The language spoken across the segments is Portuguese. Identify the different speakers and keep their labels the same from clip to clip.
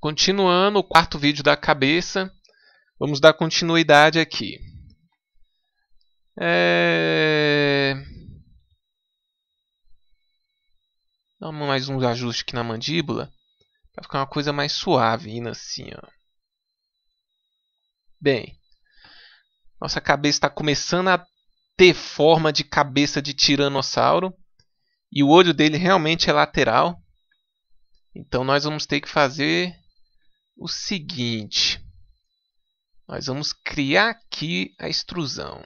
Speaker 1: Continuando o quarto vídeo da cabeça, vamos dar continuidade aqui. É... Dá mais uns ajustes aqui na mandíbula para ficar uma coisa mais suave, indo assim, ó. Bem, nossa cabeça está começando a ter forma de cabeça de tiranossauro e o olho dele realmente é lateral. Então nós vamos ter que fazer o seguinte. Nós vamos criar aqui a extrusão.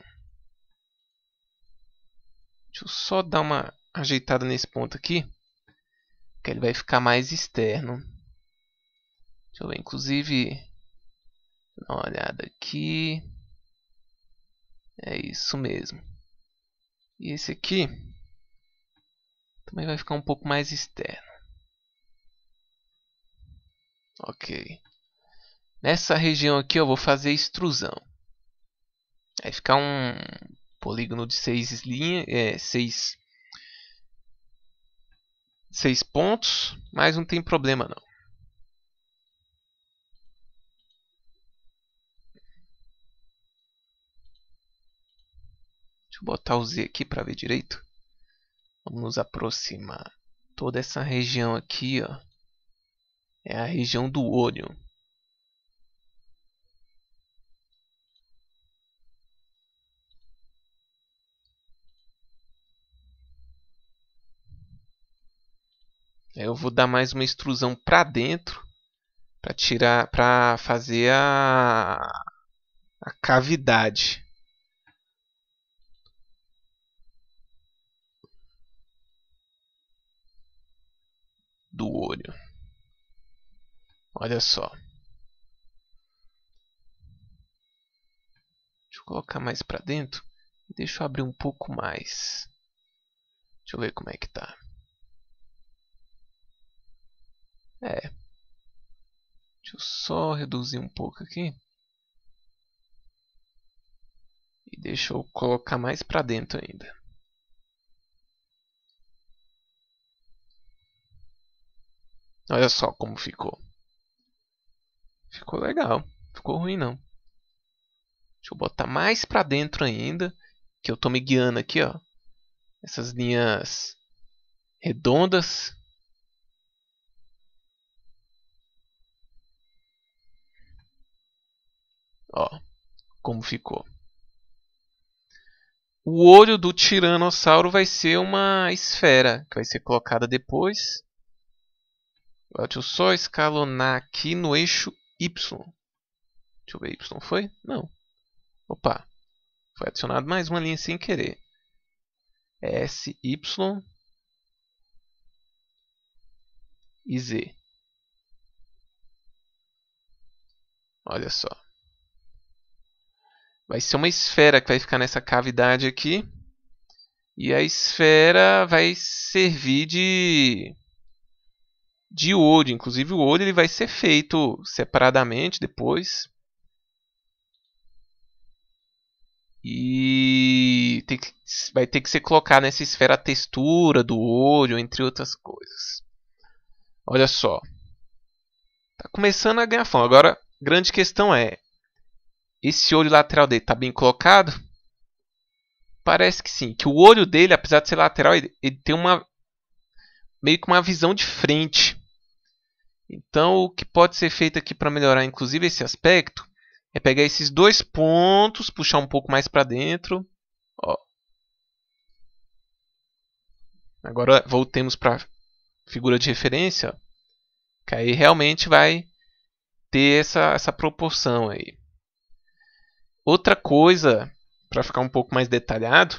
Speaker 1: Deixa eu só dar uma ajeitada nesse ponto aqui, que ele vai ficar mais externo. Deixa eu ver, inclusive, dar uma olhada aqui. É isso mesmo. E esse aqui também vai ficar um pouco mais externo. Ok. Nessa região aqui eu vou fazer extrusão. Vai ficar um polígono de seis linhas, é, seis, seis pontos, mas não tem problema não. Deixa eu botar o Z aqui para ver direito. Vamos nos aproximar. Toda essa região aqui, ó é a região do olho. Eu vou dar mais uma extrusão para dentro para tirar, para fazer a, a cavidade. do olho. Olha só. Deixa eu colocar mais para dentro. Deixa eu abrir um pouco mais. Deixa eu ver como é que tá. É. Deixa eu só reduzir um pouco aqui. E deixa eu colocar mais para dentro ainda. Olha só como ficou. Ficou legal. Ficou ruim não. Deixa eu botar mais para dentro ainda. Que eu tô me guiando aqui, ó. Essas linhas redondas. Ó, como ficou. O olho do tiranossauro vai ser uma esfera que vai ser colocada depois. deixa eu só escalonar aqui no eixo y. Deixa eu ver, y foi? Não. Opa, foi adicionado mais uma linha sem querer. S, Y e Z. Olha só. Vai ser uma esfera que vai ficar nessa cavidade aqui. E a esfera vai servir de de olho. Inclusive o olho ele vai ser feito separadamente depois. E que, vai ter que ser colocado nessa esfera a textura do olho, entre outras coisas. Olha só. Tá começando a ganhar fome. Agora, grande questão é: esse olho lateral dele tá bem colocado? Parece que sim. Que o olho dele, apesar de ser lateral, ele, ele tem uma meio que uma visão de frente. Então, o que pode ser feito aqui para melhorar, inclusive, esse aspecto, é pegar esses dois pontos, puxar um pouco mais para dentro. Ó. Agora voltemos para a figura de referência, que aí realmente vai ter essa, essa proporção aí. Outra coisa, para ficar um pouco mais detalhado,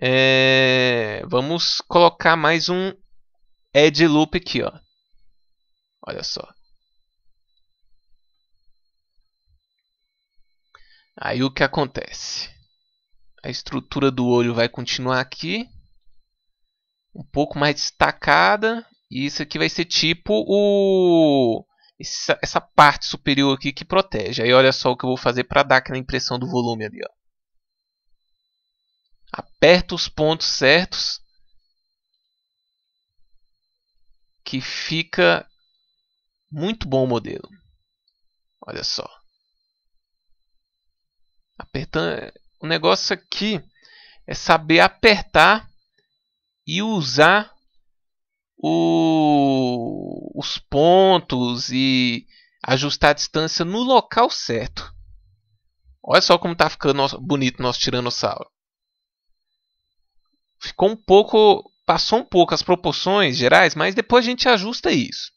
Speaker 1: é... vamos colocar mais um edge loop aqui, ó. Olha só. Aí o que acontece? A estrutura do olho vai continuar aqui. Um pouco mais destacada. E isso aqui vai ser tipo o... Essa, essa parte superior aqui que protege. Aí olha só o que eu vou fazer para dar aquela impressão do volume ali. Ó. Aperto os pontos certos. Que fica muito bom o modelo. Olha só. Apertando... O negócio aqui é saber apertar e usar o... os pontos e ajustar a distância no local certo. Olha só como está ficando nosso... bonito nosso tiranossauro. Ficou um pouco... Passou um pouco as proporções gerais, mas depois a gente ajusta isso.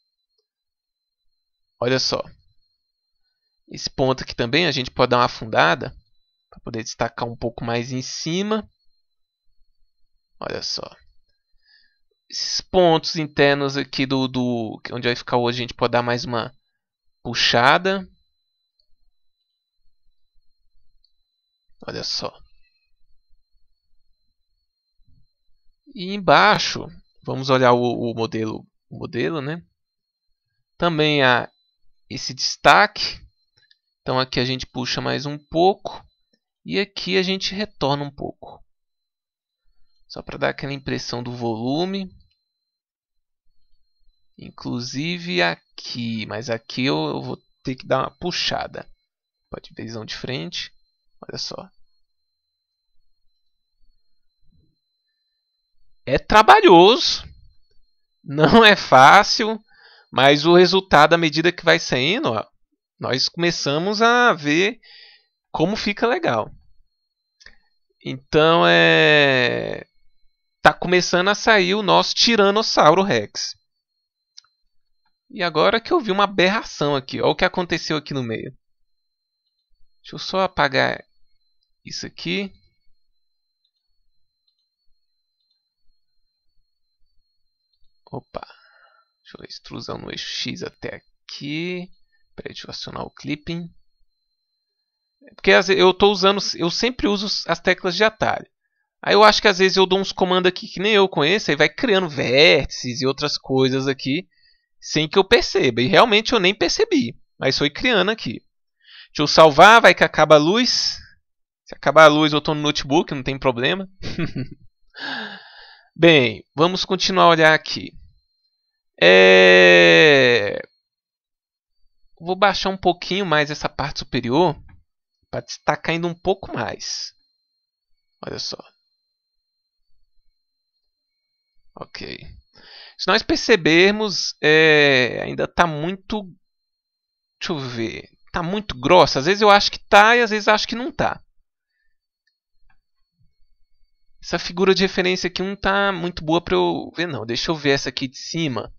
Speaker 1: Olha só. Esse ponto aqui também a gente pode dar uma afundada para poder destacar um pouco mais em cima. Olha só. Esses pontos internos aqui do, do onde vai ficar hoje a gente pode dar mais uma puxada. Olha só. E embaixo, vamos olhar o, o modelo, o modelo, né? Também a esse destaque. Então aqui a gente puxa mais um pouco e aqui a gente retorna um pouco. Só para dar aquela impressão do volume. Inclusive aqui, mas aqui eu, vou ter que dar uma puxada. Pode visão de frente, olha só. É trabalhoso, não é fácil, mas o resultado, à medida que vai saindo, ó, nós começamos a ver como fica legal. Então é tá começando a sair o nosso Tiranossauro Rex. E agora que eu vi uma aberração aqui, olha o que aconteceu aqui no meio. Deixa eu só apagar isso aqui. Opa. Deixa eu extrusão no eixo X até aqui. Peraí, deixa eu acionar o clipping. É, porque eu estou usando, eu sempre uso as teclas de atalho. Aí eu acho que às vezes eu dou uns comandos aqui que nem eu conheço, aí vai criando vértices e outras coisas aqui sem que eu perceba. E realmente eu nem percebi, mas foi criando aqui. Deixa eu salvar, vai que acaba a luz. Se acabar a luz, eu estou no notebook, não tem problema. Bem, vamos continuar a olhar aqui. É... Vou baixar um pouquinho mais essa parte superior para estar caindo um pouco mais. Olha só. Ok. Se nós percebermos, é... ainda está muito. Deixa eu ver. Está muito grossa. Às vezes eu acho que está e às vezes acho que não está. Essa figura de referência aqui não está muito boa para eu ver, não. Deixa eu ver essa aqui de cima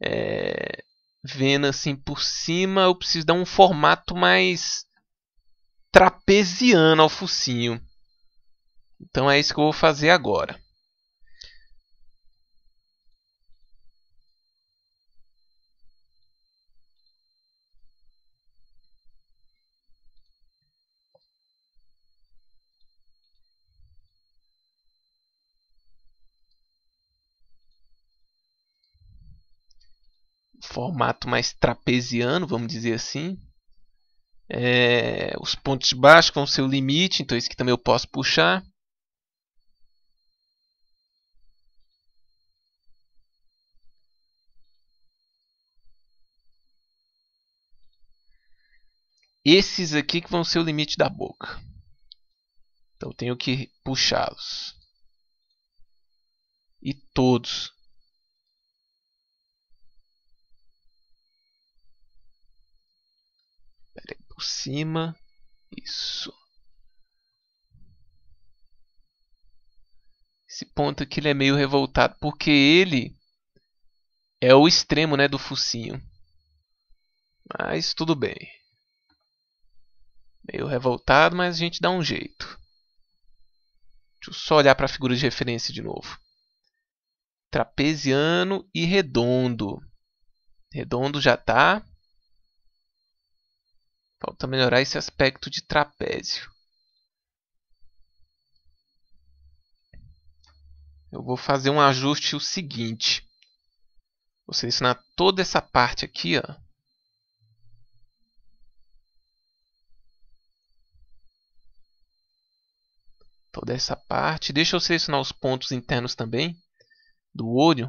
Speaker 1: é, vendo assim por cima, eu preciso dar um formato mais trapeziano ao focinho. Então é isso que eu vou fazer agora. formato mais trapeziano, vamos dizer assim. É, os pontos de baixo vão ser o limite, então isso aqui também eu posso puxar. Esses aqui que vão ser o limite da boca. Então eu tenho que puxá-los. E todos por cima. Isso. Esse ponto aqui ele é meio revoltado, porque ele é o extremo né, do focinho. Mas tudo bem. Meio revoltado, mas a gente dá um jeito. Deixa eu só olhar para a figura de referência de novo. Trapeziano e redondo. Redondo já está. Falta melhorar esse aspecto de trapézio. Eu vou fazer um ajuste o seguinte. Vou selecionar toda essa parte aqui, ó. Toda essa parte. Deixa eu selecionar os pontos internos também do olho.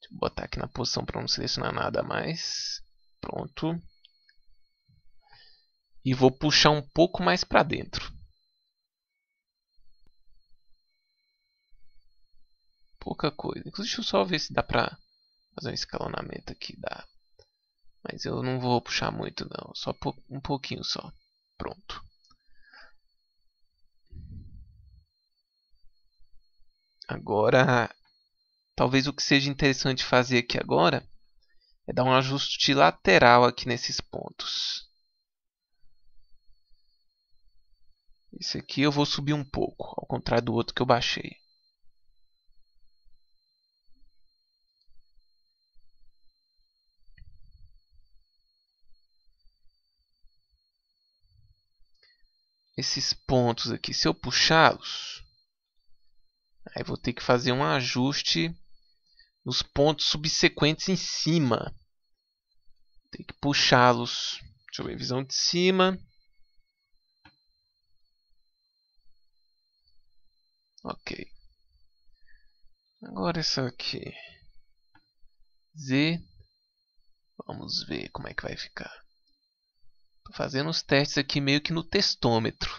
Speaker 1: Deixa eu botar aqui na posição para não selecionar nada mais. Pronto e vou puxar um pouco mais para dentro. Pouca coisa. Deixa eu só ver se dá para fazer um escalonamento aqui. Dá. Mas eu não vou puxar muito não. Só um pouquinho só. Pronto. Agora, talvez o que seja interessante fazer aqui agora é dar um ajuste lateral aqui nesses pontos. Esse aqui eu vou subir um pouco, ao contrário do outro que eu baixei. Esses pontos aqui, se eu puxá-los, aí vou ter que fazer um ajuste nos pontos subsequentes em cima. Tem que puxá-los. Deixa eu ver, visão de cima. Ok. Agora isso aqui. Z. Vamos ver como é que vai ficar. Tô fazendo os testes aqui meio que no textômetro.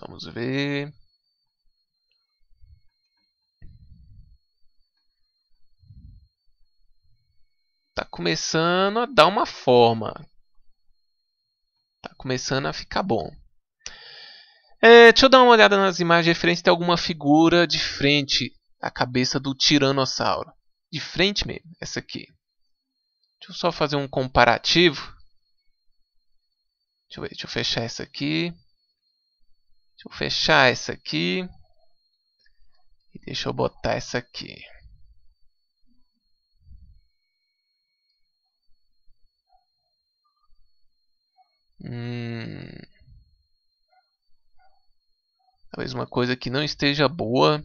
Speaker 1: Vamos ver. Tá começando a dar uma forma começando a ficar bom. É, deixa eu dar uma olhada nas imagens de referência. Tem alguma figura de frente a cabeça do tiranossauro. De frente mesmo, essa aqui. Deixa eu só fazer um comparativo. Deixa eu, ver, deixa eu fechar essa aqui. Deixa eu fechar essa aqui. E deixa eu botar essa aqui. Hum... Talvez uma coisa que não esteja boa.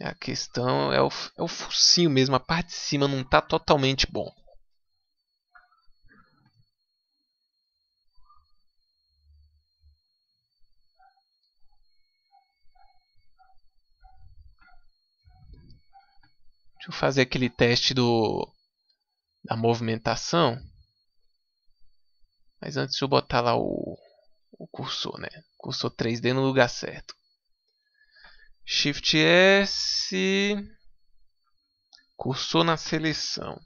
Speaker 1: É a questão é o, é o focinho mesmo, a parte de cima não está totalmente bom. Deixa eu fazer aquele teste do da movimentação. Mas antes deixa eu botar lá o, o cursor, né? Cursor 3D no lugar certo. Shift S. Cursor na seleção.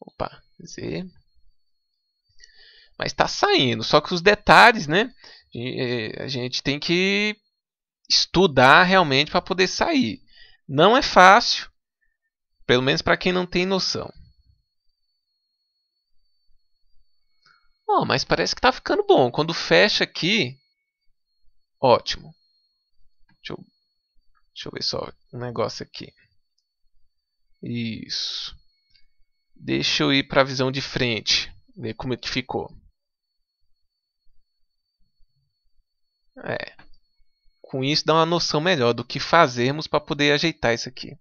Speaker 1: Opa, Z. Mas está saindo. Só que os detalhes, né? É, a gente tem que estudar realmente para poder sair. Não é fácil, pelo menos para quem não tem noção. Oh, mas parece que está ficando bom. Quando fecha aqui, ótimo. Deixa eu, deixa eu ver só um negócio aqui. Isso. Deixa eu ir para a visão de frente, ver como é que ficou. É. Com isso dá uma noção melhor do que fazermos para poder ajeitar isso aqui.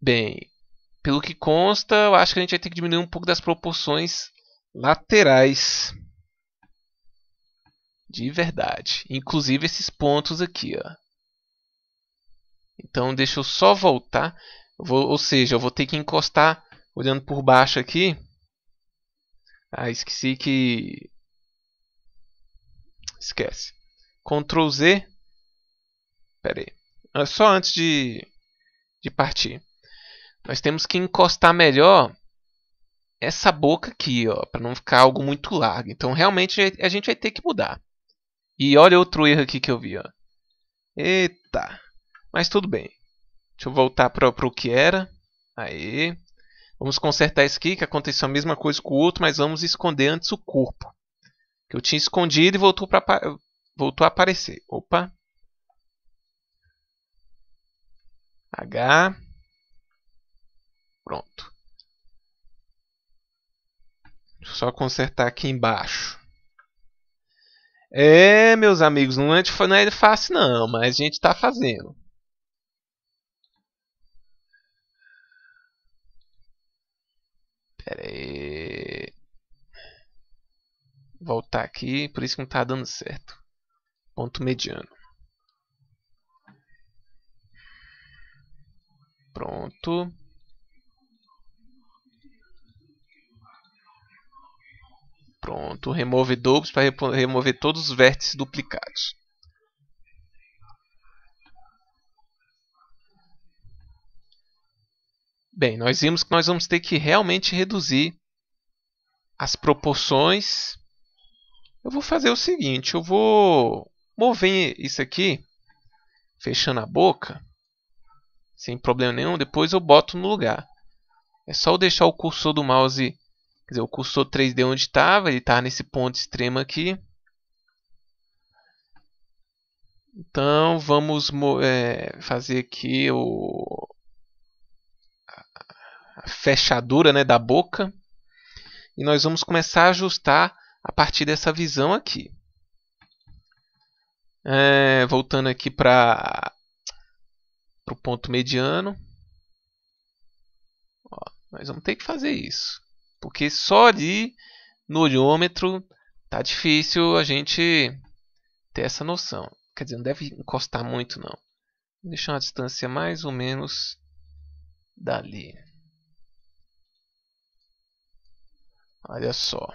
Speaker 1: Bem, pelo que consta, eu acho que a gente vai ter que diminuir um pouco das proporções laterais de verdade. Inclusive esses pontos aqui, ó. Então deixa eu só voltar, vou, ou seja, eu vou ter que encostar olhando por baixo aqui. Ah, esqueci que esquece. Ctrl Z. Pera aí. É só antes de de partir. Nós temos que encostar melhor essa boca aqui, ó, para não ficar algo muito largo. Então realmente a gente vai ter que mudar. E olha outro erro aqui que eu vi, ó. Eita. Mas tudo bem. Deixa eu voltar para o que era. Aí. Vamos consertar isso aqui, que aconteceu a mesma coisa com o outro, mas vamos esconder antes o corpo. Que eu tinha escondido e voltou, pra, voltou a aparecer. Opa. H. Pronto só consertar aqui embaixo. É, meus amigos, não é, não é fácil não, mas a gente está fazendo. Pera aí. Voltar aqui, por isso que não está dando certo. Ponto mediano. Pronto. Pronto, remove duplos para remover todos os vértices duplicados. Bem, nós vimos que nós vamos ter que realmente reduzir as proporções. Eu vou fazer o seguinte, eu vou mover isso aqui, fechando a boca, sem problema nenhum, depois eu boto no lugar. É só eu deixar o cursor do mouse Quer dizer, o cursor 3D onde estava, ele está nesse ponto extremo aqui. Então, vamos é, fazer aqui o, a fechadura né, da boca. E nós vamos começar a ajustar a partir dessa visão aqui. É, voltando aqui para o ponto mediano. Ó, nós vamos ter que fazer isso. Porque só de no olhômetro tá difícil a gente ter essa noção. Quer dizer, não deve encostar muito não. Vou deixar uma distância mais ou menos dali. Olha só.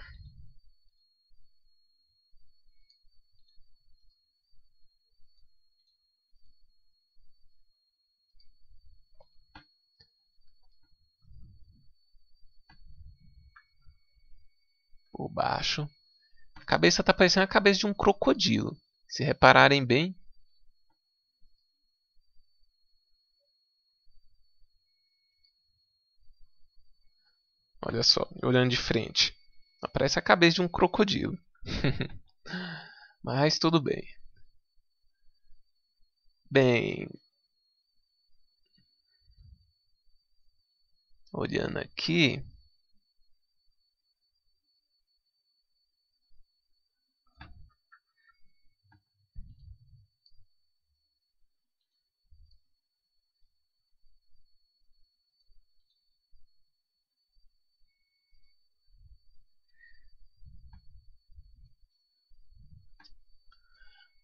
Speaker 1: por baixo. A cabeça está parecendo a cabeça de um crocodilo. Se repararem bem. Olha só, olhando de frente. Parece a cabeça de um crocodilo. Mas tudo bem. Bem. Olhando aqui.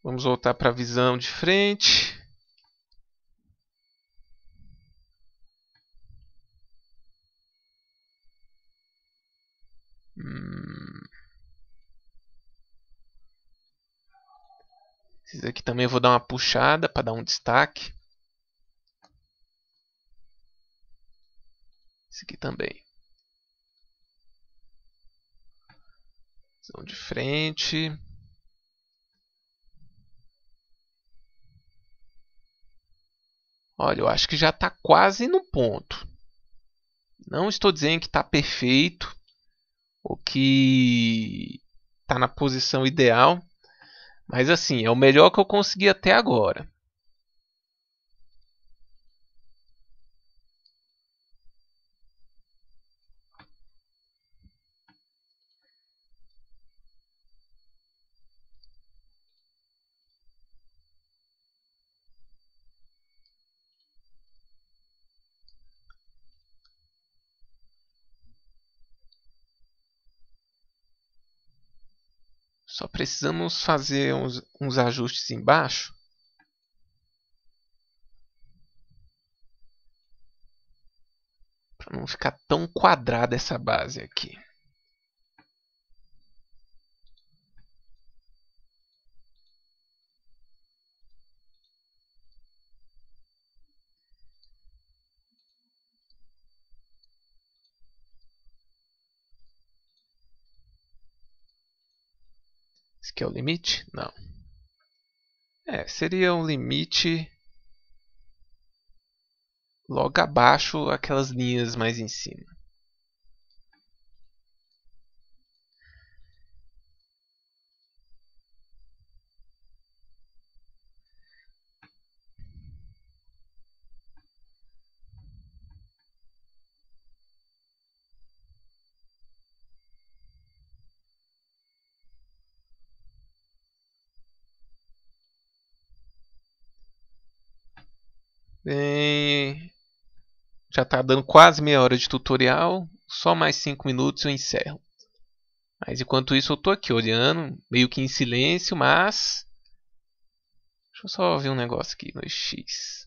Speaker 1: Vamos voltar para a visão de frente. Hum. Esse Esses aqui também eu vou dar uma puxada para dar um destaque. Esse aqui também. Visão de frente. Olha, eu acho que já está quase no ponto. Não estou dizendo que está perfeito ou que está na posição ideal, mas assim, é o melhor que eu consegui até agora. Só precisamos fazer uns, uns ajustes embaixo. Para não ficar tão quadrada essa base aqui. que é o limite? Não. É, seria um limite logo abaixo aquelas linhas mais em cima. E é, já está dando quase meia hora de tutorial. Só mais 5 minutos eu encerro. Mas enquanto isso eu estou aqui olhando, meio que em silêncio, mas... Deixa eu só ver um negócio aqui no X.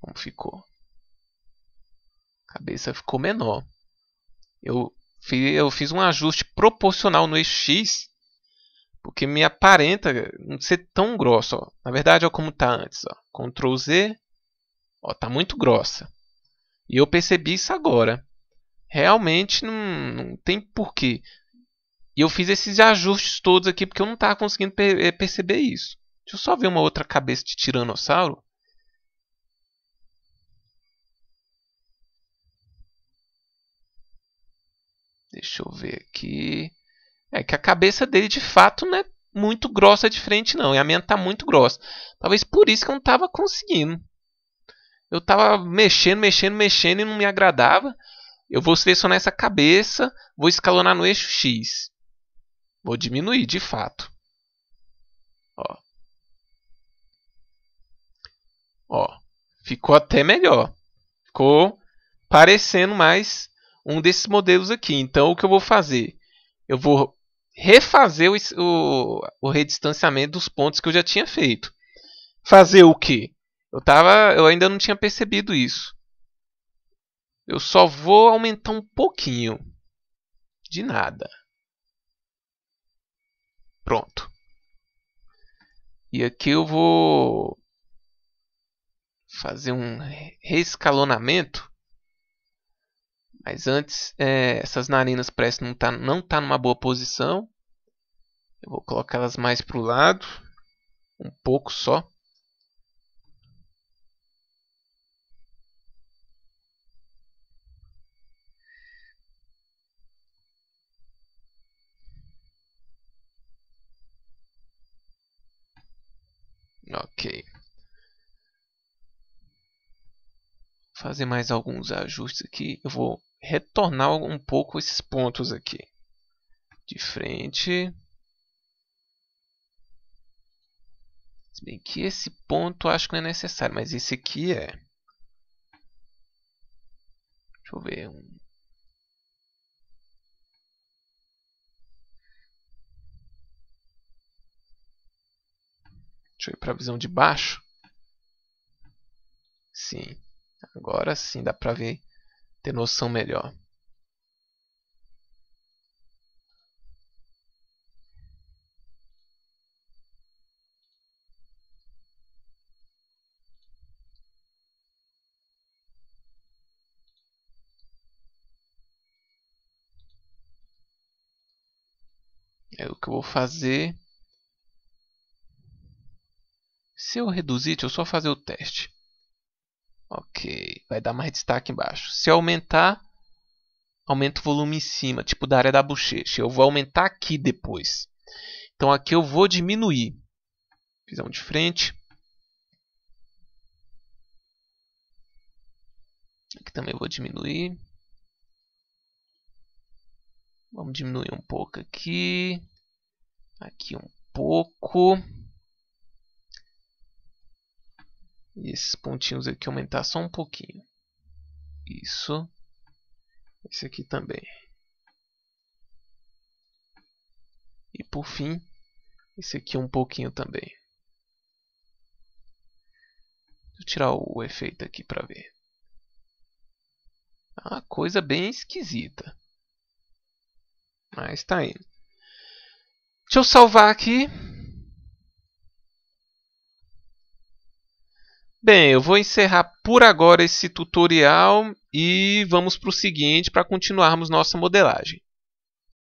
Speaker 1: Como ficou? A cabeça ficou menor. Eu, eu fiz um ajuste proporcional no X porque me aparenta não ser tão grossa. Ó. Na verdade, olha como está antes. Ó. Ctrl Z, ó, tá muito grossa. E eu percebi isso agora. Realmente não, não tem porquê. E eu fiz esses ajustes todos aqui porque eu não estava conseguindo per eh, perceber isso. Deixa eu só ver uma outra cabeça de tiranossauro. Deixa eu ver aqui. É que a cabeça dele de fato não é muito grossa de frente, não. E a minha tá muito grossa. Talvez por isso que eu não tava conseguindo. Eu tava mexendo, mexendo, mexendo e não me agradava. Eu vou selecionar essa cabeça, vou escalonar no eixo X. Vou diminuir, de fato. Ó. Ó. Ficou até melhor. Ficou parecendo mais um desses modelos aqui. Então, o que eu vou fazer? Eu vou refazer o, o, o redistanciamento dos pontos que eu já tinha feito. Fazer o quê? Eu, tava, eu ainda não tinha percebido isso. Eu só vou aumentar um pouquinho. De nada. Pronto. E aqui eu vou fazer um reescalonamento mas antes, é, essas narinas parece não estar tá, não tá numa boa posição. Eu vou colocar elas mais para o lado. Um pouco só. Ok. Vou fazer mais alguns ajustes aqui. Eu vou retornar um pouco esses pontos aqui. De frente. Se bem que esse ponto acho que não é necessário, mas esse aqui é. Deixa eu ver. Um... Deixa eu ir para a visão de baixo. Sim. Agora sim dá para ver ter noção melhor é o que eu vou fazer. Se eu reduzir, deixa eu só fazer o teste. Ok, vai dar mais destaque embaixo. Se eu aumentar, aumenta o volume em cima, tipo da área da bochecha. Eu vou aumentar aqui depois. Então aqui eu vou diminuir. Visão de frente. Aqui também vou diminuir. Vamos diminuir um pouco aqui. Aqui um pouco. E esses pontinhos aqui aumentar só um pouquinho. Isso. Esse aqui também. E por fim, esse aqui um pouquinho também. Deixa eu tirar o efeito aqui para ver. É uma coisa bem esquisita. Mas tá aí Deixa eu salvar aqui. Bem, eu vou encerrar por agora esse tutorial e vamos para o seguinte para continuarmos nossa modelagem.